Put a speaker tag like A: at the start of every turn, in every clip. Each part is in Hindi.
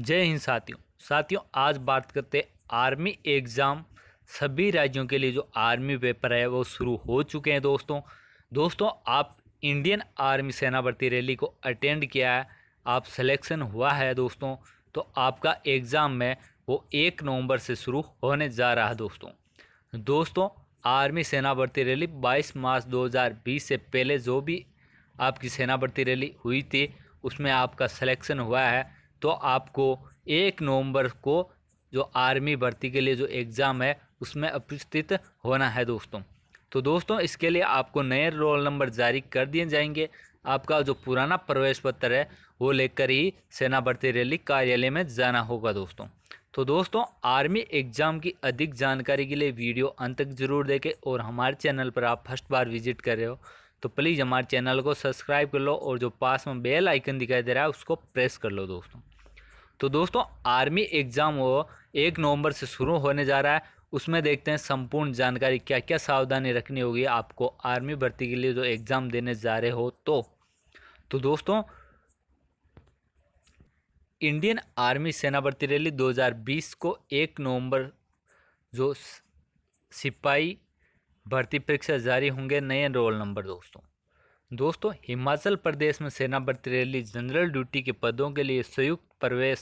A: जय हिंद साथियों साथियों आज बात करते हैं आर्मी एग्ज़ाम सभी राज्यों के लिए जो आर्मी पेपर है वो शुरू हो चुके हैं दोस्तों दोस्तों आप इंडियन आर्मी सेना भर्ती रैली को अटेंड किया है आप सिलेक्शन हुआ है दोस्तों तो आपका एग्ज़ाम है वो एक नवंबर से शुरू होने जा रहा है दोस्तों दोस्तों आर्मी सेना भर्ती रैली 22 मार्च 2020 से पहले जो भी आपकी सेना भर्ती रैली हुई थी उसमें आपका सिलेक्शन हुआ है तो आपको एक नवंबर को जो आर्मी भर्ती के लिए जो एग्ज़ाम है उसमें उपस्थित होना है दोस्तों तो दोस्तों इसके लिए आपको नए रोल नंबर जारी कर दिए जाएंगे आपका जो पुराना प्रवेश पत्र है वो लेकर ही सेना भर्ती रैली कार्यालय में जाना होगा दोस्तों तो दोस्तों आर्मी एग्ज़ाम की अधिक जानकारी के लिए वीडियो अंत तक जरूर देखें और हमारे चैनल पर आप फर्स्ट बार विजिट कर रहे हो तो प्लीज़ हमारे चैनल को सब्सक्राइब कर लो और जो पास में बेल आइकन दिखाई दे रहा है उसको प्रेस कर लो दोस्तों तो दोस्तों आर्मी एग्ज़ाम वो एक नवंबर से शुरू होने जा रहा है उसमें देखते हैं संपूर्ण जानकारी क्या क्या सावधानी रखनी होगी आपको आर्मी भर्ती के लिए जो एग्ज़ाम देने जा रहे हो तो तो दोस्तों इंडियन आर्मी सेना भर्ती रैली 2020 को एक नवंबर जो सिपाही भर्ती परीक्षा जारी होंगे नए रोल नंबर दोस्तों दोस्तों हिमाचल प्रदेश में सेना भर्ती रैली जनरल ड्यूटी के पदों के लिए संयुक्त प्रवेश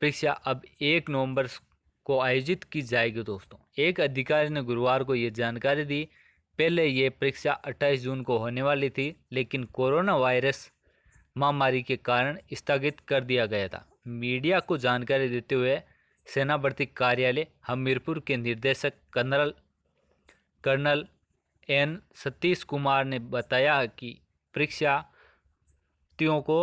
A: परीक्षा अब एक नवंबर को आयोजित की जाएगी दोस्तों एक अधिकारी ने गुरुवार को ये जानकारी दी पहले ये परीक्षा 28 जून को होने वाली थी लेकिन कोरोना वायरस महामारी के कारण स्थगित कर दिया गया था मीडिया को जानकारी देते हुए सेना भर्ती कार्यालय हमीरपुर के निर्देशक colonel colonel N Satish Kumar ने बताया कि परीक्षार्थियों को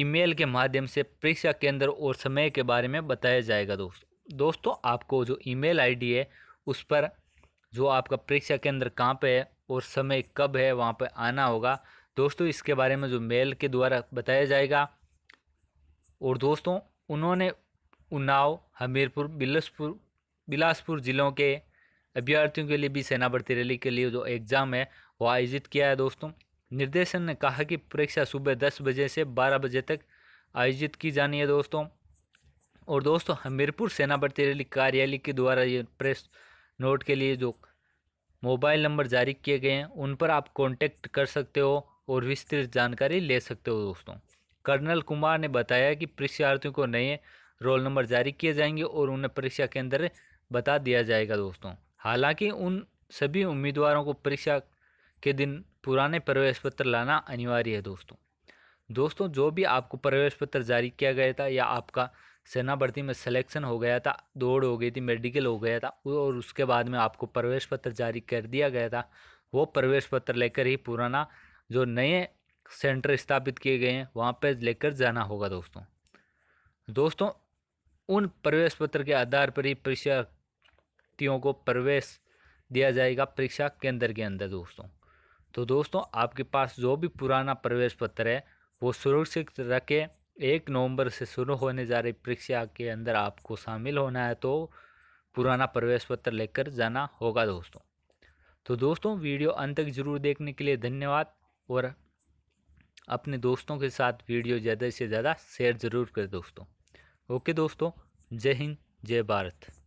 A: ईमेल के माध्यम से परीक्षा केंद्र और समय के बारे में बताया जाएगा दोस्तों दोस्तों आपको जो ईमेल आईडी है उस पर जो आपका परीक्षा केंद्र कहाँ पे है और समय कब है वहाँ पे आना होगा दोस्तों इसके बारे में जो मेल के द्वारा बताया जाएगा और दोस्तों उन्होंने उन्नाव हमीरपुर बिलसपुर बिलासपुर ज़िलों के अभ्यर्थियों के लिए भी सेना भर्ती रैली के लिए जो एग्ज़ाम है वो आयोजित किया है दोस्तों निर्देशन ने कहा कि परीक्षा सुबह दस बजे से बारह बजे तक आयोजित की जानी है दोस्तों और दोस्तों हमीरपुर सेना भर्ती रैली कार्यालय के द्वारा ये प्रेस नोट के लिए जो मोबाइल नंबर जारी किए गए हैं उन पर आप कॉन्टेक्ट कर सकते हो और विस्तृत जानकारी ले सकते हो दोस्तों कर्नल कुमार ने बताया कि परीक्षार्थियों को नए रोल नंबर जारी किए जाएंगे और उन्हें परीक्षा के अंदर बता दिया जाएगा दोस्तों हालांकि उन सभी उम्मीदवारों को परीक्षा के दिन पुराने प्रवेश पत्र लाना अनिवार्य है दोस्तों दोस्तों जो भी आपको प्रवेश पत्र जारी किया गया था या आपका सेना भर्ती में सिलेक्शन हो गया था दौड़ हो गई थी मेडिकल हो गया था और उसके बाद में आपको प्रवेश पत्र जारी कर दिया गया था वो प्रवेश पत्र लेकर ही पुराना जो नए सेंटर स्थापित किए गए हैं वहाँ पर लेकर जाना होगा दोस्तों दोस्तों उन प्रवेश पत्र के आधार पर ही परीक्षा व्यक्तियों को प्रवेश दिया जाएगा परीक्षा केंद्र के अंदर दोस्तों तो दोस्तों आपके पास जो भी पुराना प्रवेश पत्र है वो सुरक्षित रखें एक नवंबर से शुरू होने जा रही परीक्षा के अंदर आपको शामिल होना है तो पुराना प्रवेश पत्र लेकर जाना होगा दोस्तों तो दोस्तों वीडियो अंत तक जरूर देखने के लिए धन्यवाद और अपने दोस्तों के साथ वीडियो ज़्यादा से ज़्यादा शेयर ज़रूर करें दोस्तों ओके दोस्तों जय हिंद जय भारत